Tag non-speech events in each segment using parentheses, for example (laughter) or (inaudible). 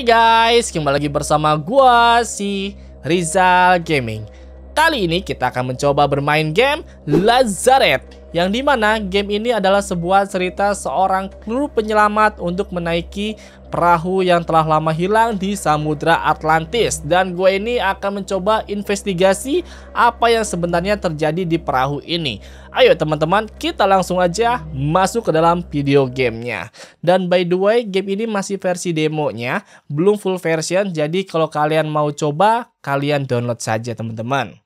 Hai guys, kembali lagi bersama gua si Rizal Gaming. Kali ini kita akan mencoba bermain game Lazaret, yang dimana game ini adalah sebuah cerita seorang kru penyelamat untuk menaiki perahu yang telah lama hilang di Samudra Atlantis dan gue ini akan mencoba investigasi apa yang sebenarnya terjadi di perahu ini. Ayo teman-teman kita langsung aja masuk ke dalam video gamenya. Dan by the way game ini masih versi demonya belum full version jadi kalau kalian mau coba kalian download saja teman-teman.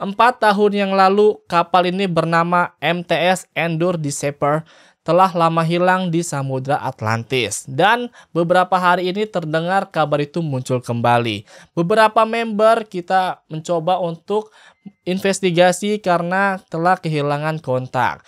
Empat tahun yang lalu kapal ini bernama MTS Endure Disciple telah lama hilang di Samudra Atlantis. Dan beberapa hari ini terdengar kabar itu muncul kembali. Beberapa member kita mencoba untuk investigasi karena telah kehilangan kontak.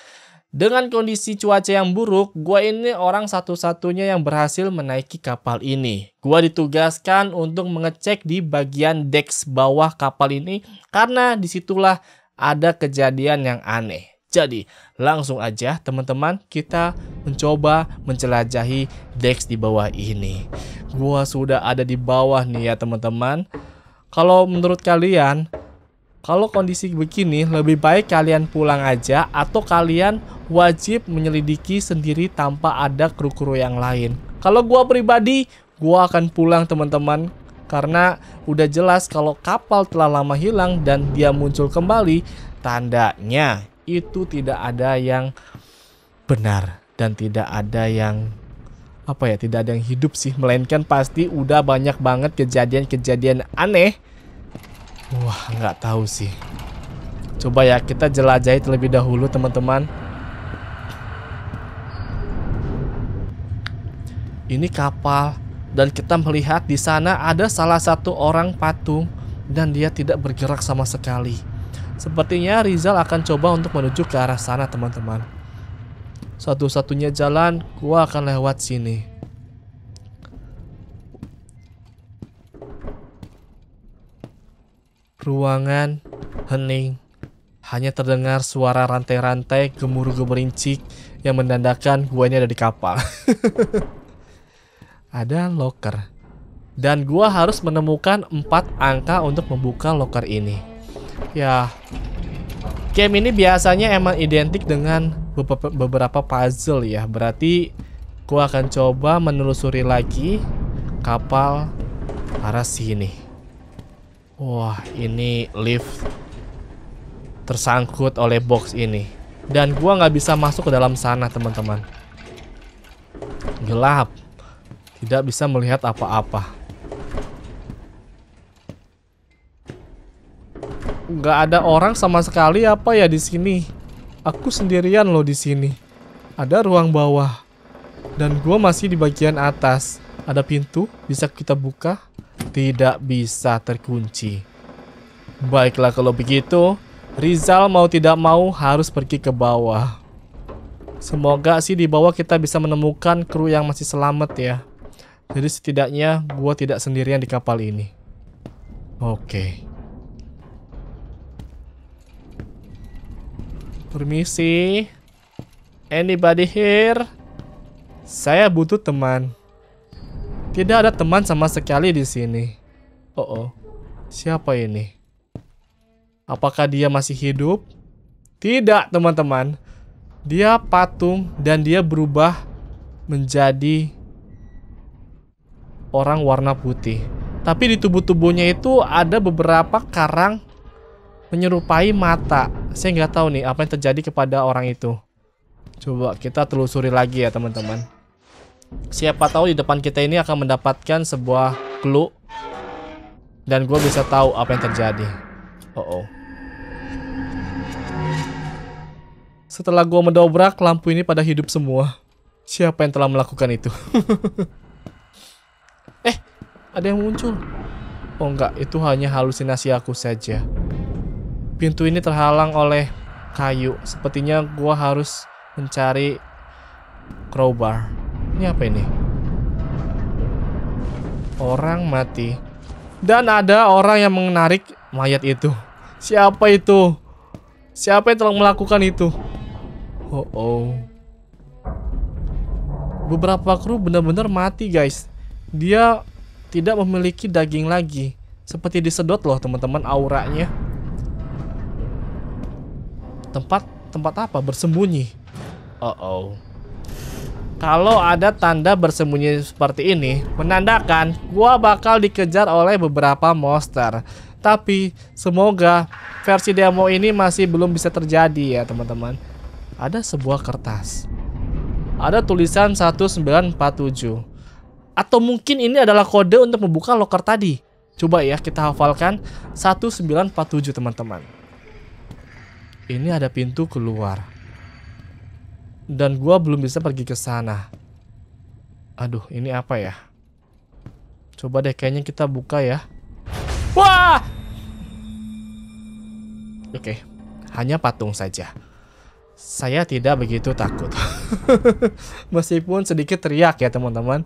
Dengan kondisi cuaca yang buruk, gua ini orang satu-satunya yang berhasil menaiki kapal ini. Gua ditugaskan untuk mengecek di bagian deks bawah kapal ini karena disitulah ada kejadian yang aneh. Jadi langsung aja teman-teman kita mencoba menjelajahi Dex di bawah ini. Gua sudah ada di bawah nih ya teman-teman. Kalau menurut kalian, kalau kondisi begini lebih baik kalian pulang aja atau kalian wajib menyelidiki sendiri tanpa ada kru-kru yang lain. Kalau gua pribadi, gua akan pulang teman-teman karena udah jelas kalau kapal telah lama hilang dan dia muncul kembali, tandanya itu tidak ada yang benar dan tidak ada yang apa ya tidak ada yang hidup sih melainkan pasti udah banyak banget kejadian-kejadian aneh wah nggak tahu sih coba ya kita jelajahi terlebih dahulu teman-teman ini kapal dan kita melihat di sana ada salah satu orang patung dan dia tidak bergerak sama sekali Sepertinya Rizal akan coba untuk menuju ke arah sana teman-teman. Satu-satunya jalan, gua akan lewat sini. Ruangan hening. Hanya terdengar suara rantai-rantai gemuruh gemerincik yang menandakan guanya ada di kapal. (laughs) ada locker. Dan gua harus menemukan 4 angka untuk membuka locker ini. Ya. Game ini biasanya emang identik dengan beberapa puzzle ya. Berarti gua akan coba menelusuri lagi kapal arah sini. Wah, ini lift tersangkut oleh box ini. Dan gua nggak bisa masuk ke dalam sana, teman-teman. Gelap. Tidak bisa melihat apa-apa. nggak ada orang sama sekali apa ya di sini. Aku sendirian loh di sini. Ada ruang bawah dan gua masih di bagian atas. Ada pintu bisa kita buka? Tidak bisa terkunci. Baiklah kalau begitu, Rizal mau tidak mau harus pergi ke bawah. Semoga sih di bawah kita bisa menemukan kru yang masih selamat ya. Jadi setidaknya gua tidak sendirian di kapal ini. Oke. Okay. Permisi. Anybody here? Saya butuh teman. Tidak ada teman sama sekali di sini. Oh, oh. Siapa ini? Apakah dia masih hidup? Tidak, teman-teman. Dia patung dan dia berubah menjadi orang warna putih. Tapi di tubuh-tubuhnya itu ada beberapa karang menyerupai mata saya nggak tahu nih apa yang terjadi kepada orang itu. Coba kita telusuri lagi ya teman-teman. Siapa tahu di depan kita ini akan mendapatkan sebuah clue dan gue bisa tahu apa yang terjadi. Oh oh. Setelah gue mendobrak, lampu ini pada hidup semua. Siapa yang telah melakukan itu? (laughs) eh, ada yang muncul. Oh enggak, itu hanya halusinasi aku saja. Pintu ini terhalang oleh kayu. Sepertinya gua harus mencari crowbar. Ini apa ini? Orang mati. Dan ada orang yang menarik mayat itu. Siapa itu? Siapa yang telah melakukan itu? Oh oh. Beberapa kru benar-benar mati, guys. Dia tidak memiliki daging lagi. Seperti disedot loh, teman-teman, auranya. Tempat tempat apa? Bersembunyi. Oh oh. Kalau ada tanda bersembunyi seperti ini, menandakan gua bakal dikejar oleh beberapa monster. Tapi semoga versi demo ini masih belum bisa terjadi ya, teman-teman. Ada sebuah kertas. Ada tulisan 1947. Atau mungkin ini adalah kode untuk membuka loker tadi. Coba ya kita hafalkan 1947, teman-teman. Ini ada pintu keluar. Dan gua belum bisa pergi ke sana. Aduh, ini apa ya? Coba deh kayaknya kita buka ya. Wah! Oke, okay. hanya patung saja. Saya tidak begitu takut. (laughs) Meskipun sedikit teriak ya, teman-teman.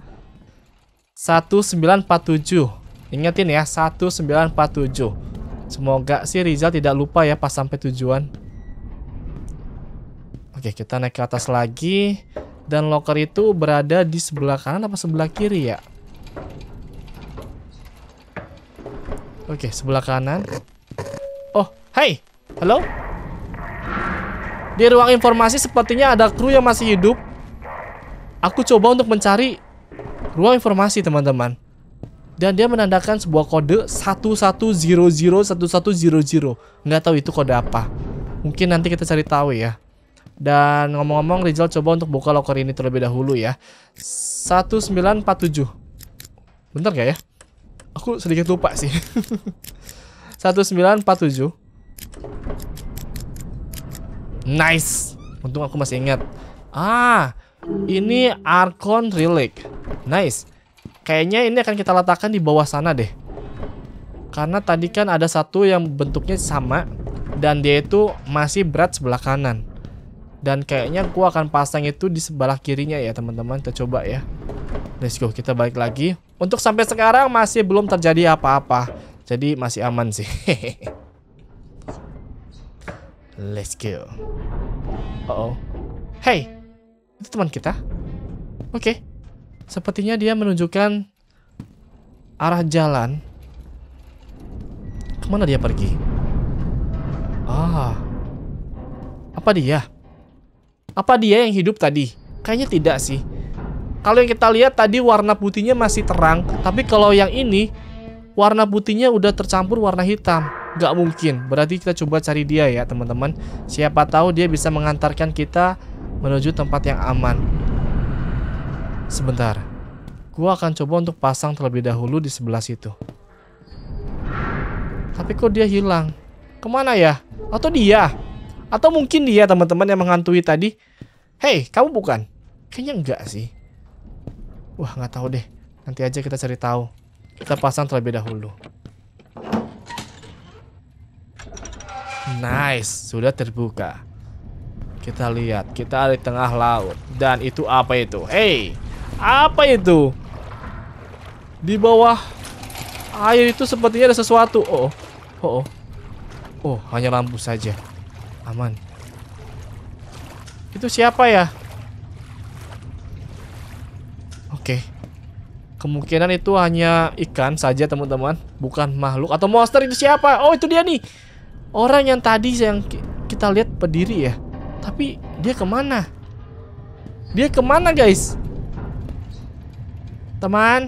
1947. Ingetin ya, 1947. Semoga si Rizal tidak lupa ya pas sampai tujuan. Oke, kita naik ke atas lagi. Dan locker itu berada di sebelah kanan apa sebelah kiri ya? Oke, sebelah kanan. Oh, hai. Halo? Di ruang informasi sepertinya ada kru yang masih hidup. Aku coba untuk mencari ruang informasi, teman-teman. Dan dia menandakan sebuah kode 11001100. Nggak tahu itu kode apa. Mungkin nanti kita cari tahu ya. Dan ngomong-ngomong Rizal coba untuk buka locker ini terlebih dahulu ya 1947 Bentar gak ya? Aku sedikit lupa sih 1947 (laughs) Nice Untung aku masih ingat Ah Ini Archon Relic Nice Kayaknya ini akan kita letakkan di bawah sana deh Karena tadi kan ada satu yang bentuknya sama Dan dia itu masih berat sebelah kanan dan kayaknya gua akan pasang itu di sebelah kirinya ya teman-teman. Kita coba ya. Let's go, kita balik lagi. Untuk sampai sekarang masih belum terjadi apa-apa. Jadi masih aman sih. (laughs) Let's go. Uh oh. Hey, itu teman kita. Oke. Okay. Sepertinya dia menunjukkan arah jalan. Kemana dia pergi? Ah. Apa dia? Apa dia yang hidup tadi? Kayaknya tidak sih. Kalau yang kita lihat tadi warna putihnya masih terang, tapi kalau yang ini warna putihnya udah tercampur warna hitam. Gak mungkin. Berarti kita coba cari dia ya, teman-teman. Siapa tahu dia bisa mengantarkan kita menuju tempat yang aman. Sebentar. Gua akan coba untuk pasang terlebih dahulu di sebelah situ. Tapi kok dia hilang? Kemana ya? Atau dia? Atau mungkin dia teman-teman yang menghantui tadi. Hei, kamu bukan? Kayaknya enggak sih. Wah, nggak tahu deh. Nanti aja kita cari tahu. Kita pasang terlebih dahulu. Nice, sudah terbuka. Kita lihat, kita ada di tengah laut. Dan itu apa itu? Hey, apa itu? Di bawah air itu sepertinya ada sesuatu. Oh, oh, oh, oh hanya lampu saja. Aman. Itu siapa ya? Oke. Kemungkinan itu hanya ikan saja, teman-teman. Bukan makhluk atau monster itu siapa? Oh, itu dia nih. Orang yang tadi yang kita lihat pediri ya. Tapi dia kemana? Dia kemana, guys? Teman,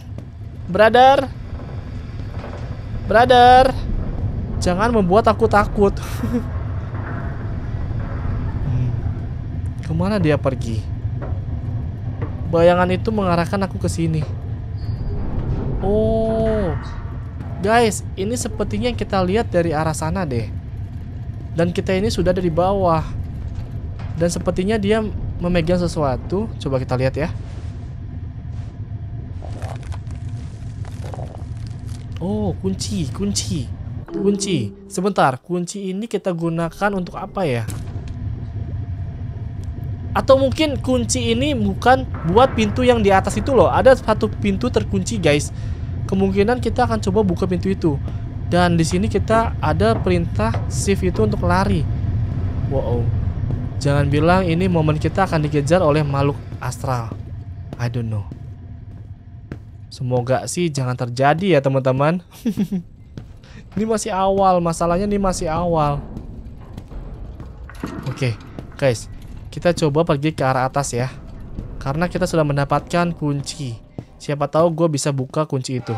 brother, brother, jangan membuat aku takut. (laughs) Kemana dia pergi? Bayangan itu mengarahkan aku ke sini. Oh. Guys, ini sepertinya yang kita lihat dari arah sana deh. Dan kita ini sudah ada di bawah. Dan sepertinya dia memegang sesuatu. Coba kita lihat ya. Oh, kunci, kunci. Kunci. Sebentar, kunci ini kita gunakan untuk apa ya? Atau mungkin kunci ini bukan buat pintu yang di atas itu loh. Ada satu pintu terkunci guys. Kemungkinan kita akan coba buka pintu itu. Dan di sini kita ada perintah shift itu untuk lari. Wow. Jangan bilang ini momen kita akan dikejar oleh makhluk astral. I don't know. Semoga sih jangan terjadi ya teman-teman. (laughs) ini masih awal, masalahnya ini masih awal. Oke, okay, guys. Kita coba pergi ke arah atas ya. Karena kita sudah mendapatkan kunci. Siapa tahu gue bisa buka kunci itu.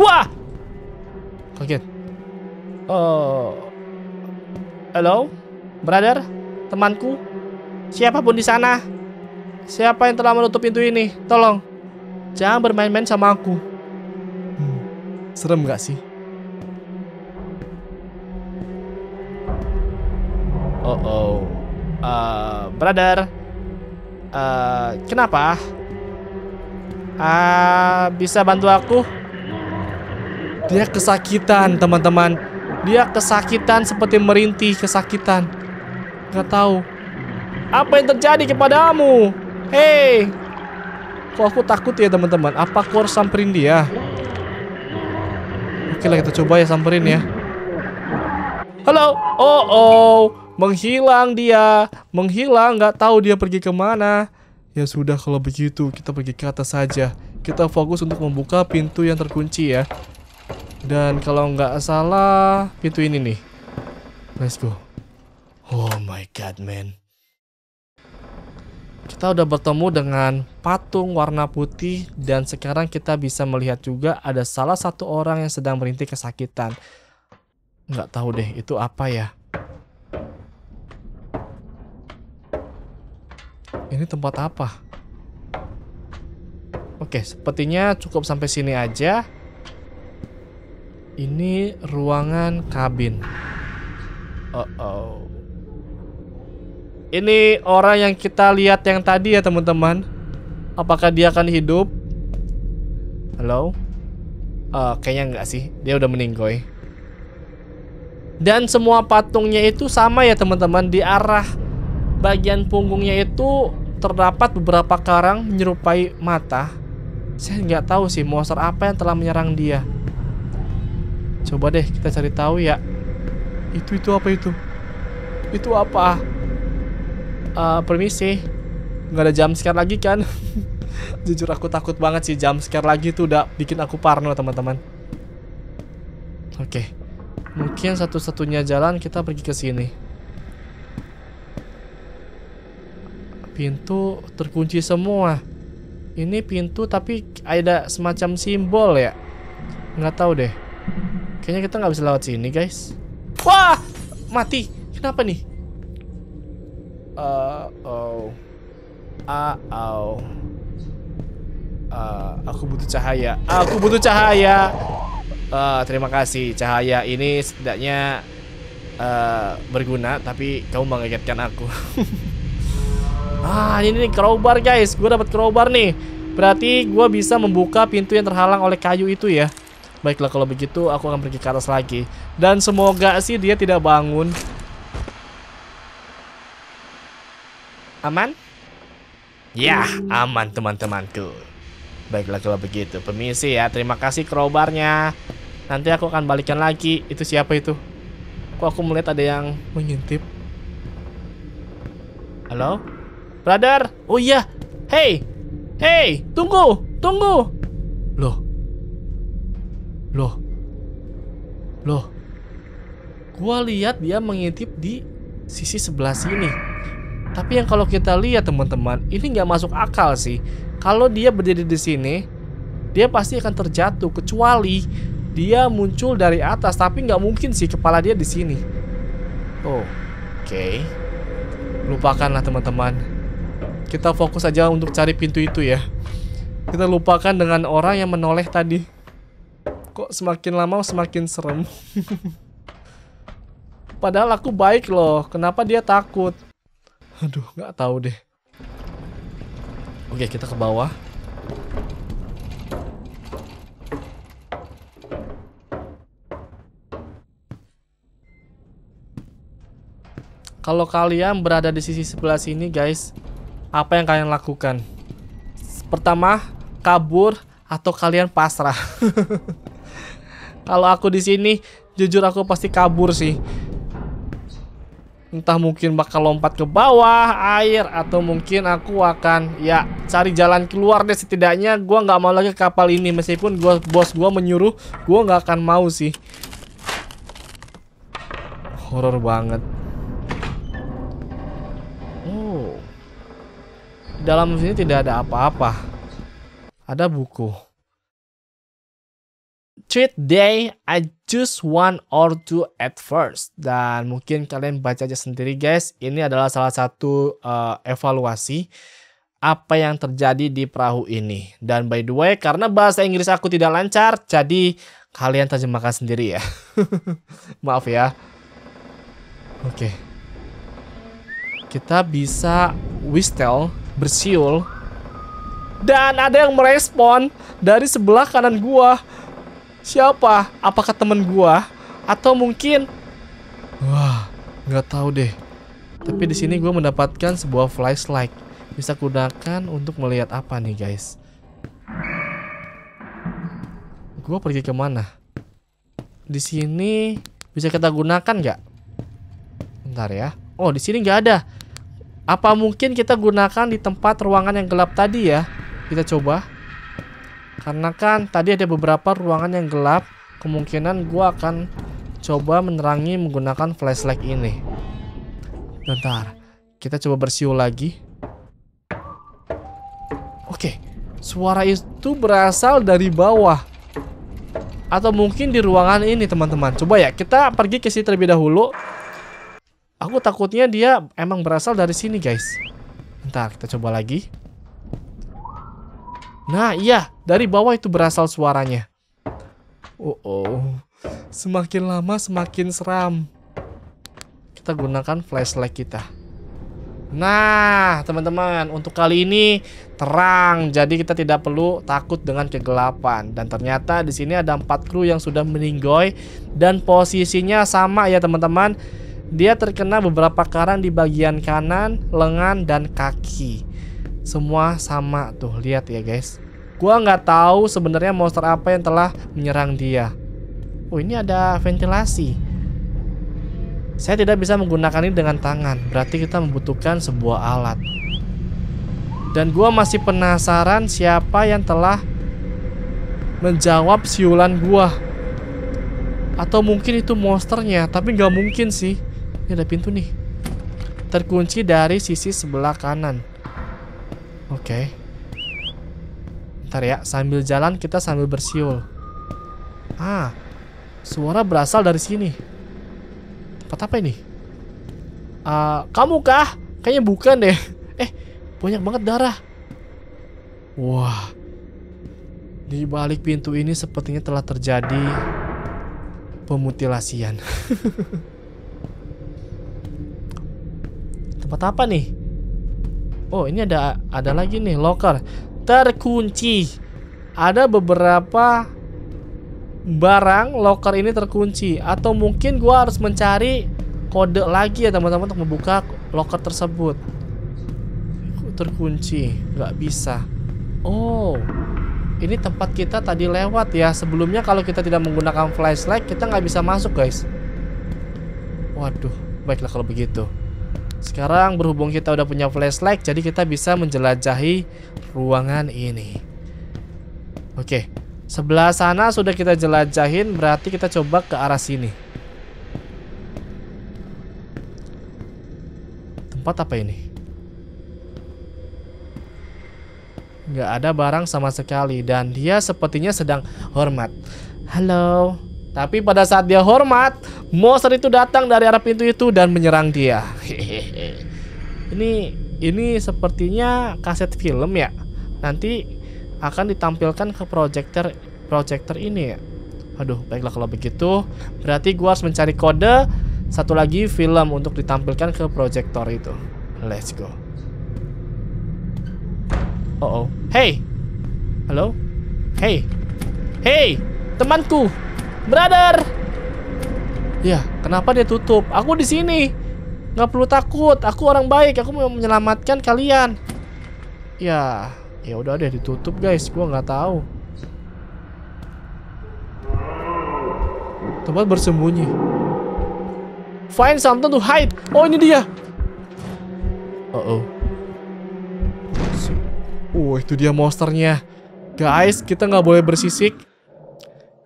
Wah! Kaget. Oh. Hello? Brother? Temanku? Siapapun di sana? Siapa yang telah menutup pintu ini? Tolong. Jangan bermain-main sama aku. Hmm, serem gak sih? brother. Uh, kenapa? Uh, bisa bantu aku? Dia kesakitan, teman-teman. Dia kesakitan seperti merintih kesakitan. Gak tahu. Apa yang terjadi kepadamu? Hei. Kok aku takut ya, teman-teman? Apa aku harus samperin dia? Oke lah, kita coba ya samperin ya. Halo. Oh, oh menghilang dia, menghilang, nggak tahu dia pergi kemana. Ya sudah kalau begitu kita pergi ke atas saja. Kita fokus untuk membuka pintu yang terkunci ya. Dan kalau nggak salah pintu ini nih. Let's go. Oh my god man. Kita udah bertemu dengan patung warna putih dan sekarang kita bisa melihat juga ada salah satu orang yang sedang merintih kesakitan. Nggak tahu deh itu apa ya. Ini tempat apa? Oke, sepertinya cukup sampai sini aja. Ini ruangan kabin. Uh oh. Ini orang yang kita lihat yang tadi ya, teman-teman. Apakah dia akan hidup? Halo? Uh, kayaknya enggak sih. Dia udah meninggoy. Eh. Dan semua patungnya itu sama ya, teman-teman, di arah bagian punggungnya itu terdapat beberapa karang menyerupai mata. Saya nggak tahu sih monster apa yang telah menyerang dia. Coba deh kita cari tahu ya. Itu itu apa itu? Itu apa? Uh, permisi, nggak ada jam sekarang lagi kan? (laughs) Jujur aku takut banget sih jam sekarang lagi itu udah bikin aku parno teman-teman. Oke, okay. mungkin satu-satunya jalan kita pergi ke sini. Pintu terkunci semua. Ini pintu tapi ada semacam simbol ya. Nggak tahu deh. Kayaknya kita nggak bisa lewat sini, guys. Wah, mati. Kenapa nih? Uh, oh. Uh, oh. Uh, aku butuh cahaya. Aku butuh cahaya. Uh, terima kasih cahaya ini setidaknya uh, berguna tapi kamu mengagetkan aku. (laughs) Ah, ini nih crowbar guys. Gue dapat crowbar nih. Berarti gue bisa membuka pintu yang terhalang oleh kayu itu ya. Baiklah kalau begitu aku akan pergi ke atas lagi. Dan semoga sih dia tidak bangun. Aman? Ya, aman teman-temanku. Baiklah kalau begitu. Permisi ya. Terima kasih crowbarnya. Nanti aku akan balikan lagi. Itu siapa itu? Kok aku melihat ada yang mengintip? Halo? Brother. Oh iya. Hey. Hey, tunggu, tunggu. Loh. Loh. Loh. Gua lihat dia mengintip di sisi sebelah sini. Tapi yang kalau kita lihat teman-teman, ini nggak masuk akal sih. Kalau dia berdiri di sini, dia pasti akan terjatuh kecuali dia muncul dari atas. Tapi nggak mungkin sih kepala dia di sini. Oh, oke. Okay. Lupakanlah teman-teman kita fokus aja untuk cari pintu itu ya. Kita lupakan dengan orang yang menoleh tadi. Kok semakin lama semakin serem. (laughs) Padahal aku baik loh. Kenapa dia takut? Aduh, nggak tahu deh. Oke, kita ke bawah. Kalau kalian berada di sisi sebelah sini, guys, apa yang kalian lakukan? Pertama, kabur atau kalian pasrah. (laughs) Kalau aku di sini, jujur aku pasti kabur sih. Entah mungkin bakal lompat ke bawah air atau mungkin aku akan ya cari jalan keluar deh setidaknya gue nggak mau lagi ke kapal ini meskipun gua bos gue menyuruh gue nggak akan mau sih. Horor banget. Dalam sini tidak ada apa-apa. Ada buku. Treat day, I choose one or two at first. Dan mungkin kalian baca aja sendiri guys. Ini adalah salah satu uh, evaluasi apa yang terjadi di perahu ini. Dan by the way, karena bahasa Inggris aku tidak lancar, jadi kalian terjemahkan sendiri ya. (laughs) Maaf ya. Oke. Okay. Kita bisa whistle bersiul dan ada yang merespon dari sebelah kanan gua. Siapa? Apakah temen gua? Atau mungkin Wah, nggak tahu deh. Tapi di sini gua mendapatkan sebuah flashlight. Bisa gunakan untuk melihat apa nih guys. gua pergi kemana? Di sini bisa kita gunakan nggak? ntar ya. Oh, di sini nggak ada. Apa mungkin kita gunakan di tempat ruangan yang gelap tadi ya? Kita coba. Karena kan tadi ada beberapa ruangan yang gelap. Kemungkinan gua akan coba menerangi menggunakan flashlight ini. Bentar. Kita coba bersiul lagi. Oke. Suara itu berasal dari bawah. Atau mungkin di ruangan ini teman-teman. Coba ya kita pergi ke sini terlebih dahulu. Aku takutnya dia emang berasal dari sini, guys. Ntar kita coba lagi. Nah, iya, dari bawah itu berasal suaranya. Oh, oh. Semakin lama semakin seram. Kita gunakan flashlight kita. Nah, teman-teman, untuk kali ini terang, jadi kita tidak perlu takut dengan kegelapan. Dan ternyata di sini ada empat kru yang sudah meninggoy dan posisinya sama ya, teman-teman. Dia terkena beberapa karang di bagian kanan, lengan, dan kaki. Semua sama tuh, lihat ya guys. Gua nggak tahu sebenarnya monster apa yang telah menyerang dia. Oh ini ada ventilasi. Saya tidak bisa menggunakan ini dengan tangan, berarti kita membutuhkan sebuah alat. Dan gua masih penasaran siapa yang telah menjawab siulan gua. Atau mungkin itu monsternya, tapi nggak mungkin sih. Ini ada pintu nih. Terkunci dari sisi sebelah kanan. Oke. Okay. Ntar ya, sambil jalan kita sambil bersiul. Ah, suara berasal dari sini. Tempat apa ini? Uh, kamu kah? Kayaknya bukan deh. (laughs) Eh, banyak banget darah. Wah. Di balik pintu ini sepertinya telah terjadi pemutilasian. (laughs) Tempat apa nih? Oh, ini ada ada lagi nih locker terkunci. Ada beberapa barang locker ini terkunci atau mungkin gua harus mencari kode lagi ya teman-teman untuk membuka locker tersebut. Terkunci, nggak bisa. Oh, ini tempat kita tadi lewat ya sebelumnya kalau kita tidak menggunakan flashlight kita nggak bisa masuk guys waduh baiklah kalau begitu sekarang berhubung kita udah punya flashlight Jadi kita bisa menjelajahi ruangan ini Oke Sebelah sana sudah kita jelajahin Berarti kita coba ke arah sini Tempat apa ini? Nggak ada barang sama sekali Dan dia sepertinya sedang hormat Halo tapi pada saat dia hormat, monster itu datang dari arah pintu itu dan menyerang dia. ini ini sepertinya kaset film ya. Nanti akan ditampilkan ke proyektor proyektor ini ya. Aduh, baiklah kalau begitu, berarti gua harus mencari kode satu lagi film untuk ditampilkan ke proyektor itu. Let's go. Oh, oh. Hey. Halo? Hey. Hey, temanku. Brother. Ya, kenapa dia tutup? Aku di sini. Nggak perlu takut. Aku orang baik. Aku mau menyelamatkan kalian. Ya, ya udah deh ditutup guys. Gua nggak tahu. Tempat bersembunyi. Find something to hide. Oh ini dia. Uh oh. Oh itu dia monsternya. Guys, kita nggak boleh bersisik.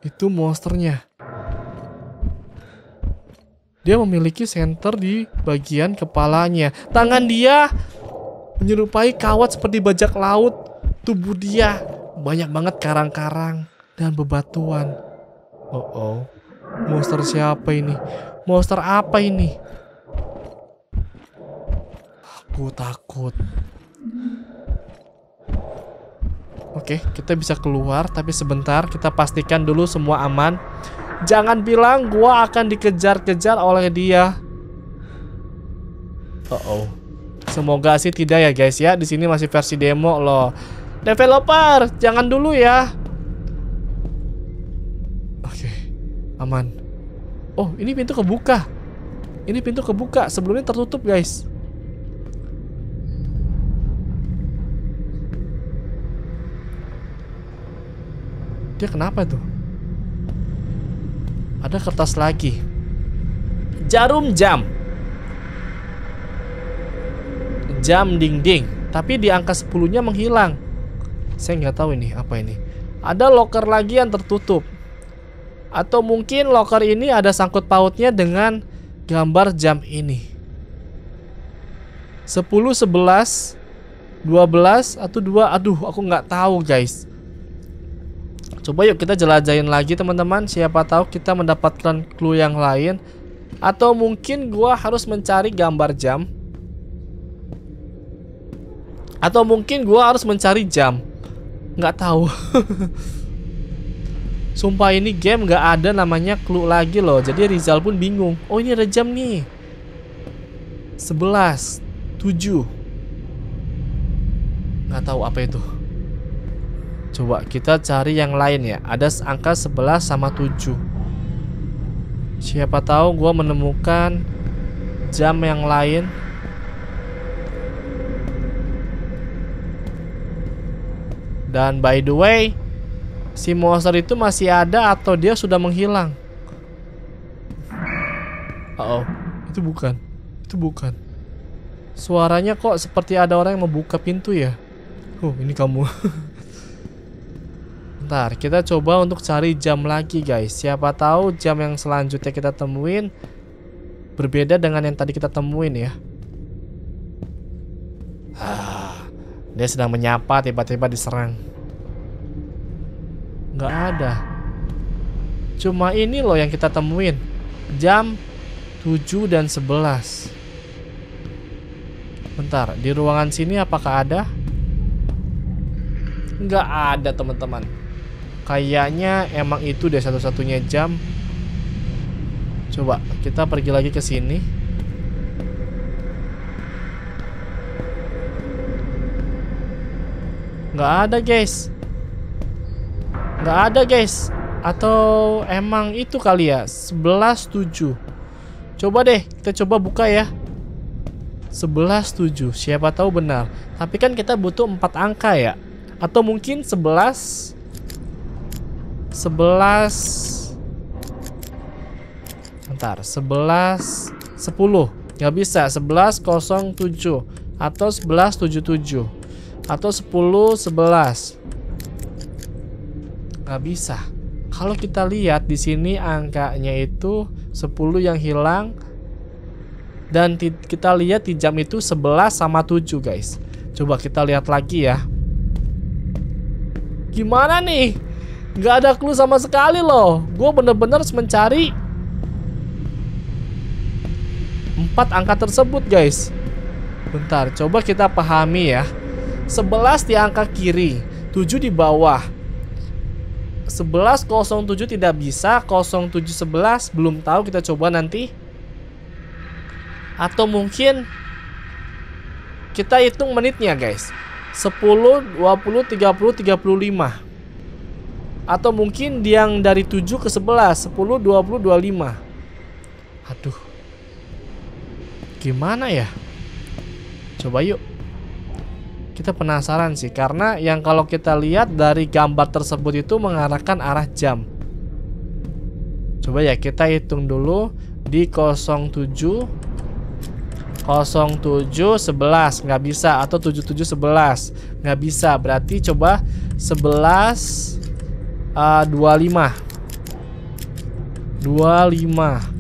Itu monsternya. Dia memiliki senter di bagian kepalanya. Tangan dia menyerupai kawat seperti bajak laut. Tubuh dia banyak banget karang-karang dan bebatuan. Oh oh. Monster siapa ini? Monster apa ini? Aku takut. Oke, kita bisa keluar tapi sebentar kita pastikan dulu semua aman. Jangan bilang gua akan dikejar-kejar oleh dia. Uh oh. Semoga sih tidak ya guys ya. Di sini masih versi demo loh. Developer, jangan dulu ya. Oke, aman. Oh, ini pintu kebuka. Ini pintu kebuka. Sebelumnya tertutup, guys. Dia kenapa tuh? Ada kertas lagi. Jarum jam. Jam dinding. Tapi di angka 10-nya menghilang. Saya nggak tahu ini apa ini. Ada loker lagi yang tertutup. Atau mungkin loker ini ada sangkut pautnya dengan gambar jam ini. 10, 11, 12, atau 2. Aduh, aku nggak tahu guys. Coba yuk kita jelajahin lagi teman-teman. Siapa tahu kita mendapatkan clue yang lain atau mungkin gua harus mencari gambar jam. Atau mungkin gua harus mencari jam. Nggak tahu. (laughs) Sumpah ini game nggak ada namanya clue lagi loh. Jadi Rizal pun bingung. Oh ini ada jam nih. 11 7 Nggak tahu apa itu Coba kita cari yang lain ya. Ada angka 11 sama 7. Siapa tahu gue menemukan jam yang lain. Dan by the way, si monster itu masih ada atau dia sudah menghilang? Uh oh, itu bukan. Itu bukan. Suaranya kok seperti ada orang yang membuka pintu ya? Huh, oh, ini kamu. (laughs) Bentar, kita coba untuk cari jam lagi guys Siapa tahu jam yang selanjutnya kita temuin Berbeda dengan yang tadi kita temuin ya ah, Dia sedang menyapa tiba-tiba diserang Nggak ada Cuma ini loh yang kita temuin Jam 7 dan 11 Bentar, di ruangan sini apakah ada? Nggak ada teman-teman kayaknya emang itu deh satu-satunya jam coba kita pergi lagi ke sini nggak ada guys nggak ada guys atau emang itu kali ya 117 coba deh kita coba buka ya 117 siapa tahu benar tapi kan kita butuh empat angka ya atau mungkin 11 11 Bentar, 11 10. Nggak bisa, 1107 atau 1177 atau 10 11. Nggak bisa. Kalau kita lihat di sini angkanya itu 10 yang hilang dan kita lihat di jam itu 11 sama 7, guys. Coba kita lihat lagi ya. Gimana nih? Gak ada clue sama sekali loh. Gue bener-bener mencari empat angka tersebut guys. Bentar, coba kita pahami ya. 11 di angka kiri, 7 di bawah. 11 07 tidak bisa, 0711 belum tahu kita coba nanti. Atau mungkin kita hitung menitnya guys. 10, 20, 30, 35. Atau mungkin yang dari 7 ke 11, 10, 20, 25. Aduh. Gimana ya? Coba yuk. Kita penasaran sih karena yang kalau kita lihat dari gambar tersebut itu mengarahkan arah jam. Coba ya kita hitung dulu di 07 07 11 nggak bisa atau 77 11 nggak bisa berarti coba 11 25 25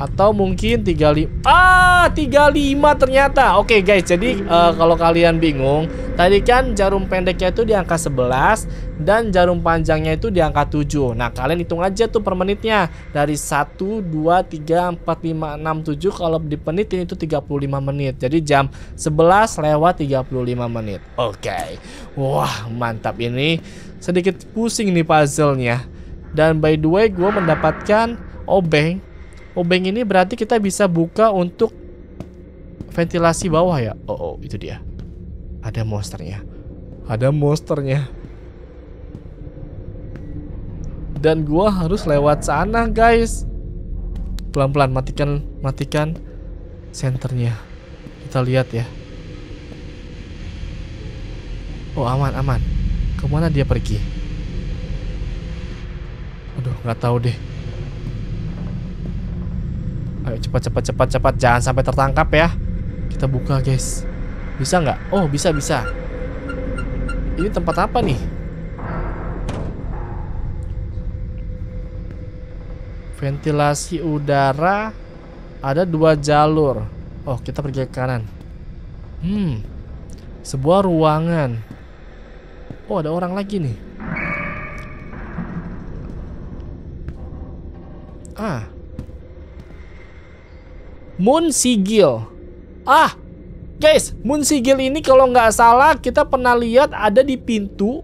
atau mungkin 35 Ah 35 ternyata Oke okay, guys jadi uh, kalau kalian bingung Tadi kan jarum pendeknya itu di angka 11 Dan jarum panjangnya itu di angka 7 Nah kalian hitung aja tuh per menitnya Dari 1, 2, 3, 4, 5, 6, 7 Kalau dipenitin itu 35 menit Jadi jam 11 lewat 35 menit Oke okay. Wah mantap ini Sedikit pusing nih puzzle nya Dan by the way gue mendapatkan obeng oh, obeng oh, ini berarti kita bisa buka untuk ventilasi bawah ya. Oh, oh itu dia. Ada monsternya. Ada monsternya. Dan gua harus lewat sana, guys. Pelan-pelan matikan matikan senternya. Kita lihat ya. Oh, aman, aman. Kemana dia pergi? Aduh, nggak tahu deh. Ayo cepat cepat cepat cepat jangan sampai tertangkap ya. Kita buka guys. Bisa nggak? Oh bisa bisa. Ini tempat apa nih? Ventilasi udara ada dua jalur. Oh kita pergi ke kanan. Hmm, sebuah ruangan. Oh ada orang lagi nih. Moon Sigil. Ah, guys, Moon Sigil ini kalau nggak salah kita pernah lihat ada di pintu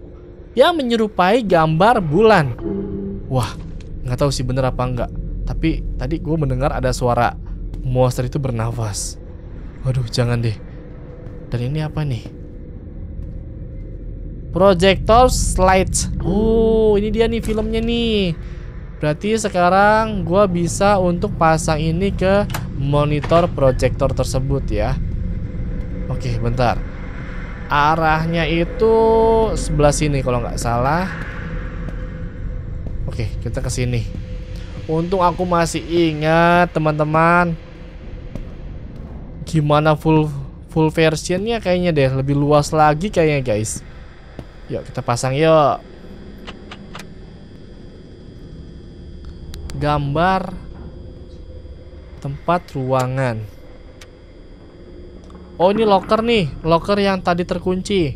yang menyerupai gambar bulan. Wah, nggak tahu sih bener apa nggak. Tapi tadi gue mendengar ada suara monster itu bernafas. Waduh, jangan deh. Dan ini apa nih? Projector slides. Oh, ini dia nih filmnya nih. Berarti sekarang gue bisa untuk pasang ini ke monitor proyektor tersebut ya. Oke, bentar. Arahnya itu sebelah sini kalau nggak salah. Oke, kita ke sini. Untung aku masih ingat, teman-teman. Gimana full full versionnya kayaknya deh, lebih luas lagi kayaknya, guys. Yuk, kita pasang yuk. Gambar Tempat ruangan. Oh, ini locker nih. Locker yang tadi terkunci.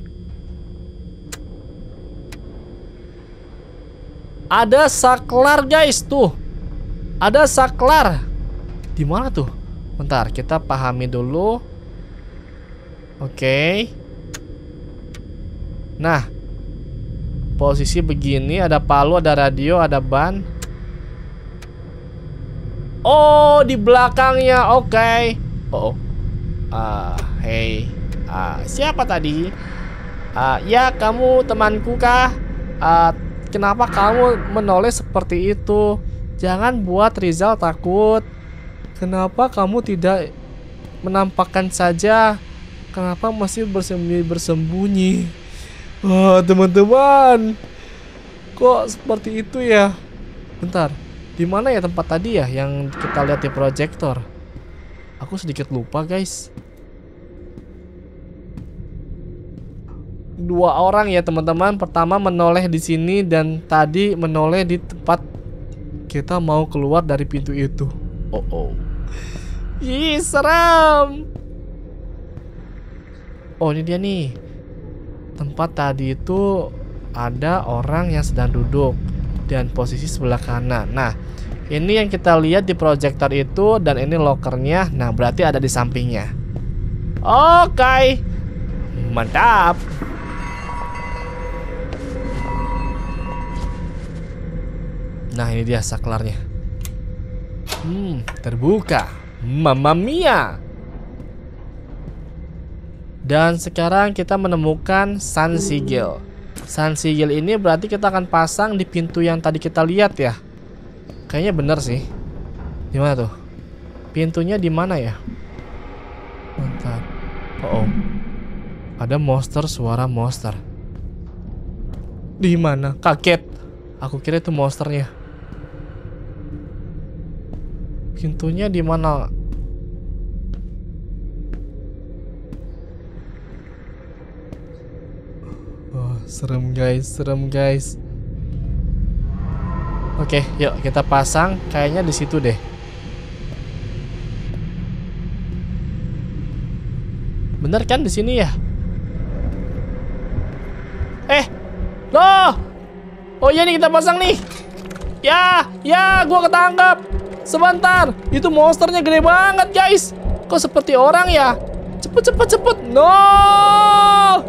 Ada saklar, guys. Tuh. Ada saklar. Di mana tuh? Bentar, kita pahami dulu. Oke. Nah. Posisi begini, ada palu, ada radio, ada ban. Oh, di belakangnya. Oke. Okay. Oh. oh. Uh, hey. Uh, siapa tadi? Uh, ya, kamu temanku kah? Uh, kenapa kamu menoleh seperti itu? Jangan buat Rizal takut. Kenapa kamu tidak menampakkan saja? Kenapa masih bersembunyi-bersembunyi? Wah, teman-teman. Kok seperti itu ya? Bentar. Di mana ya tempat tadi ya yang kita lihat di proyektor? Aku sedikit lupa, guys. Dua orang ya, teman-teman. Pertama menoleh di sini dan tadi menoleh di tempat kita mau keluar dari pintu itu. Oh oh. Ih, seram. Oh, ini dia nih. Tempat tadi itu ada orang yang sedang duduk dan posisi sebelah kanan. Nah, ini yang kita lihat di proyektor itu dan ini lokernya. Nah, berarti ada di sampingnya. Oke. Okay. Mantap. Nah, ini dia saklarnya. Hmm, terbuka. Mamma mia. Dan sekarang kita menemukan Sun Sigil. Sun Sigil ini berarti kita akan pasang di pintu yang tadi kita lihat ya. Kayaknya bener sih. Di tuh? Pintunya di mana ya? Bentar. Oh, oh. Ada monster suara monster. Di mana? Kaget. Aku kira itu monsternya. Pintunya di mana? Serem guys, serem guys. Oke, yuk kita pasang. Kayaknya di situ deh. Bener kan di sini ya? Eh, loh. Oh iya nih kita pasang nih. Ya, ya, gua ketangkap. Sebentar, itu monsternya gede banget guys. Kok seperti orang ya? Cepet, cepet, cepet. No.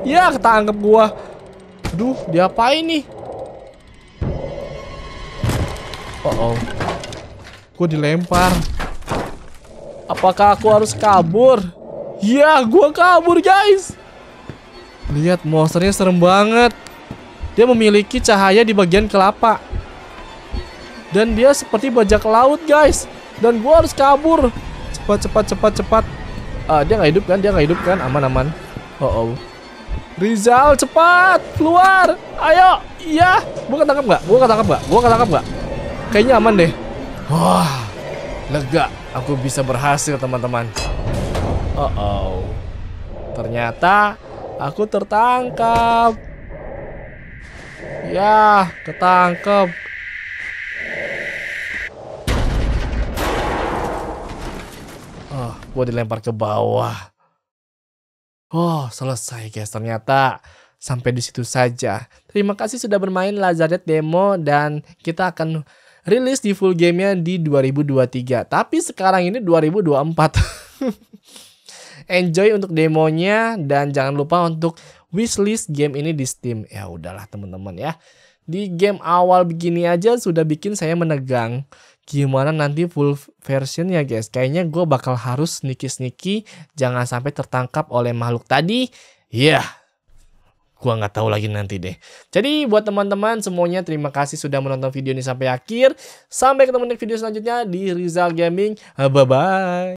Ya, ketangkep gua. Duh, diapain nih? Oh, oh. Gue dilempar. Apakah aku harus kabur? Ya, gue kabur, guys. Lihat, monsternya serem banget. Dia memiliki cahaya di bagian kelapa. Dan dia seperti bajak laut, guys. Dan gue harus kabur. Cepat, cepat, cepat, cepat. Uh, dia nggak hidup kan? Dia nggak hidup kan? Aman, aman. Oh, oh. Rizal cepat keluar. Ayo. Iya. Gua ketangkap nggak? Gua ketangkap nggak? Gua ketangkap nggak? Kayaknya aman deh. Wah. Lega. Aku bisa berhasil, teman-teman. Oh, oh. Ternyata aku tertangkap. Ya, ketangkep. Oh, gua dilempar ke bawah. Oh, selesai guys. Ternyata sampai di situ saja. Terima kasih sudah bermain Lazaret demo dan kita akan rilis di full gamenya di 2023. Tapi sekarang ini 2024. (laughs) Enjoy untuk demonya dan jangan lupa untuk wishlist game ini di Steam. Ya udahlah teman-teman ya. Di game awal begini aja sudah bikin saya menegang gimana nanti full version ya guys. Kayaknya gue bakal harus sneaky-sneaky jangan sampai tertangkap oleh makhluk tadi. Ya, yeah. gue nggak tahu lagi nanti deh. Jadi buat teman-teman semuanya terima kasih sudah menonton video ini sampai akhir. Sampai ketemu di video selanjutnya di Rizal Gaming. Bye bye.